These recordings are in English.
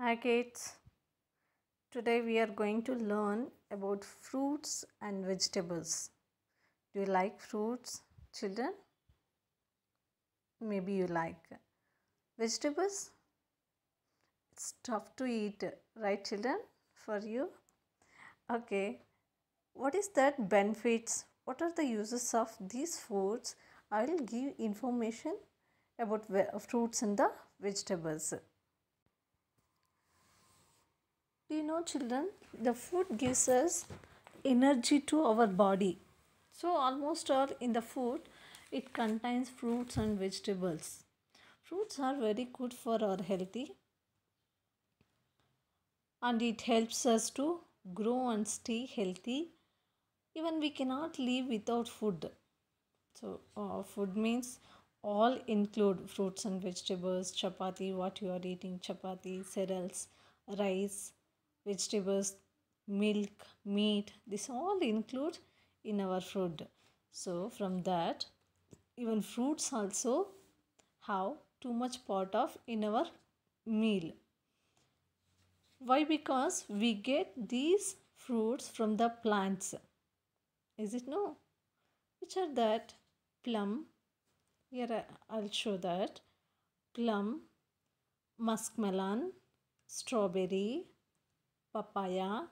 Hi kids, today we are going to learn about fruits and vegetables. Do you like fruits, children? Maybe you like. Vegetables? It's tough to eat, right children, for you? Okay, what is that benefits? What are the uses of these foods? I will give information about fruits and the vegetables. Do you know, children, the food gives us energy to our body. So, almost all in the food, it contains fruits and vegetables. Fruits are very good for our healthy and it helps us to grow and stay healthy. Even we cannot live without food. So, uh, food means all include fruits and vegetables, chapati, what you are eating, chapati, cereals, rice, vegetables, milk, meat, this all include in our food. So from that, even fruits also have too much part of in our meal. Why? Because we get these fruits from the plants. Is it no? Which are that? Plum. Here I'll show that. Plum, muskmelon, strawberry, papaya,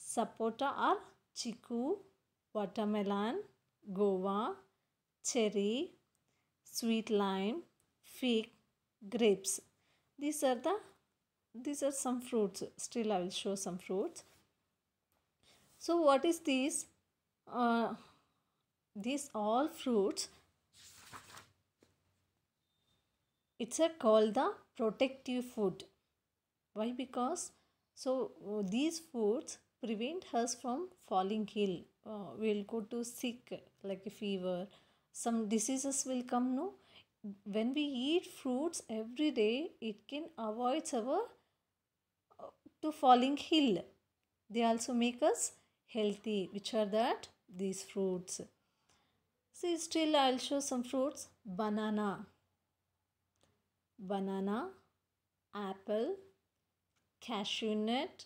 sapota or chiku, watermelon, guava, cherry, sweet lime, fig, grapes. These are the these are some fruits. Still I will show some fruits. So what is this? Uh, these all fruits it's a called the protective food why because so uh, these foods prevent us from falling ill. Uh, we'll go to sick like a fever. Some diseases will come no. When we eat fruits every day, it can avoid our uh, to falling ill. They also make us healthy, which are that these fruits. See, still I'll show some fruits. Banana. Banana cashew nut,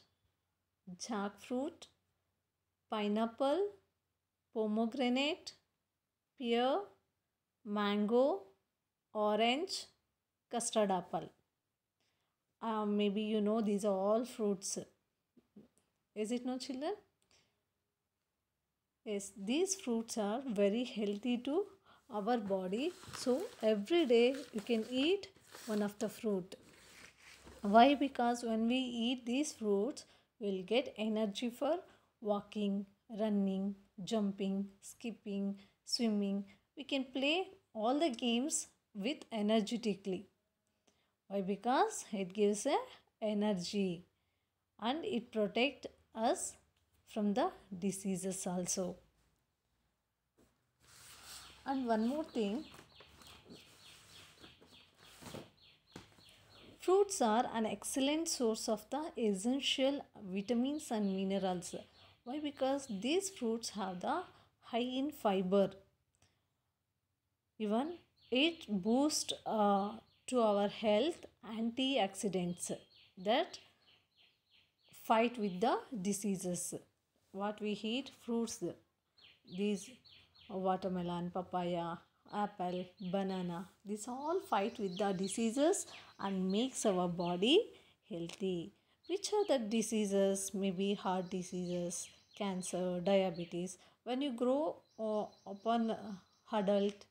jackfruit, pineapple, pomegranate, pear, mango, orange, custard apple. Uh, maybe you know these are all fruits. Is it no children? Yes, these fruits are very healthy to our body. So every day you can eat one of the fruit. Why? Because when we eat these fruits, we'll get energy for walking, running, jumping, skipping, swimming. We can play all the games with energetically. Why? Because it gives a energy and it protect us from the diseases also. And one more thing, Fruits are an excellent source of the essential vitamins and minerals. Why? Because these fruits have the high in fiber. Even it boosts uh, to our health antioxidants that fight with the diseases. What we eat fruits, these watermelon, papaya, apple, banana. This all fight with the diseases and makes our body healthy. Which are the diseases? Maybe heart diseases, cancer, diabetes. When you grow or uh, upon adult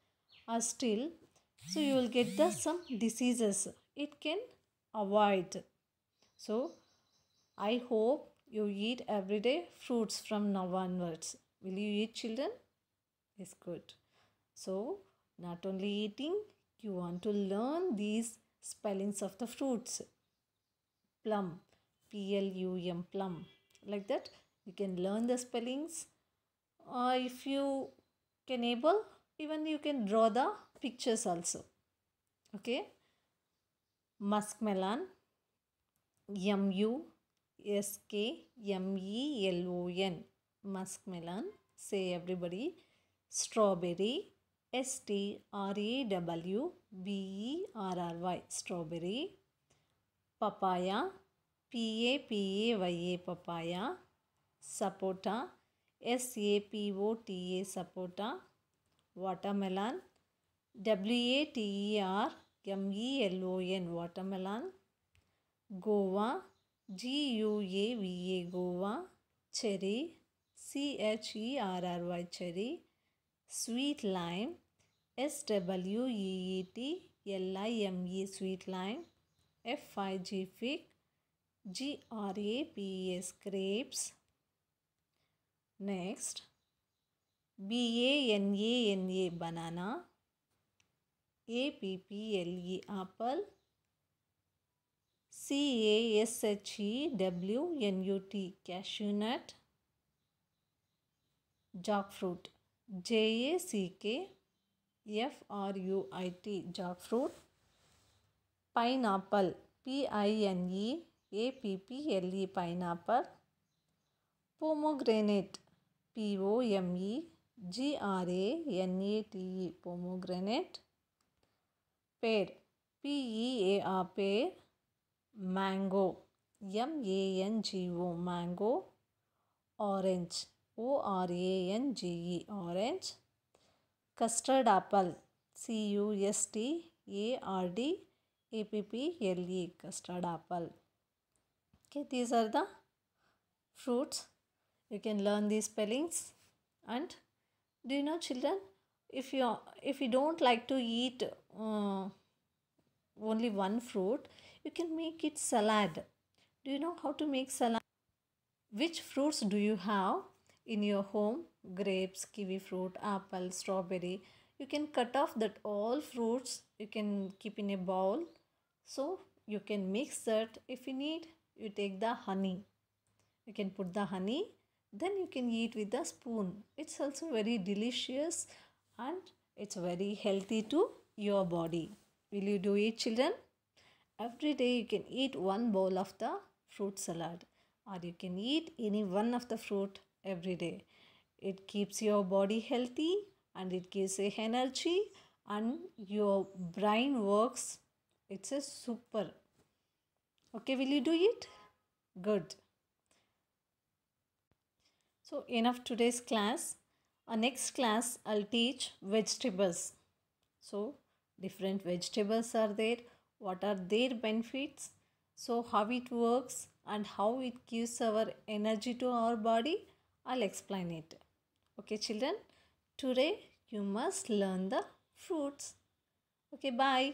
are uh, still, so you will get the some diseases. It can avoid. So I hope you eat every day fruits from now onwards. Will you eat children? It's good. So not only eating, you want to learn these spellings of the fruits. Plum, P-L-U-M, plum. Like that, you can learn the spellings. Or uh, if you can able, even you can draw the pictures also. Okay. Muskmelon, M-U-S-K-M-E-L-O-N, muskmelon. Say everybody, strawberry, S T R A W B E R R Y strawberry papaya P A P A Y A papaya sapota S A P O T A sapota watermelon W A T E R M E L O N watermelon guava G U A V A guava cherry C H E R R Y cherry sweet lime S W E T L M E sweet lime F five G fig G R A P E grapes next B A N A N A banana A P P L E apple C S H E W N U T cashew nut jackfruit J A C K F R U I T jackfruit pineapple P I N E A P P L E pomegranate P O M E G R A N A T E pomegranate P E A mango M A N G O mango orange O R A N G E orange. Custard apple C U S T A R D A P P L E custard apple. Okay, these are the fruits. You can learn these spellings. And do you know, children, if you if you don't like to eat uh, only one fruit, you can make it salad. Do you know how to make salad? Which fruits do you have? in your home grapes kiwi fruit apple strawberry you can cut off that all fruits you can keep in a bowl so you can mix that if you need you take the honey you can put the honey then you can eat with the spoon it's also very delicious and it's very healthy to your body will you do it children every day you can eat one bowl of the fruit salad or you can eat any one of the fruit every day. It keeps your body healthy and it gives a energy and your brain works. It's a super. Okay, will you do it? Good. So enough today's class. Our next class I'll teach vegetables. So different vegetables are there. What are their benefits? So how it works and how it gives our energy to our body I'll explain it. Okay children, today you must learn the fruits. Okay, bye.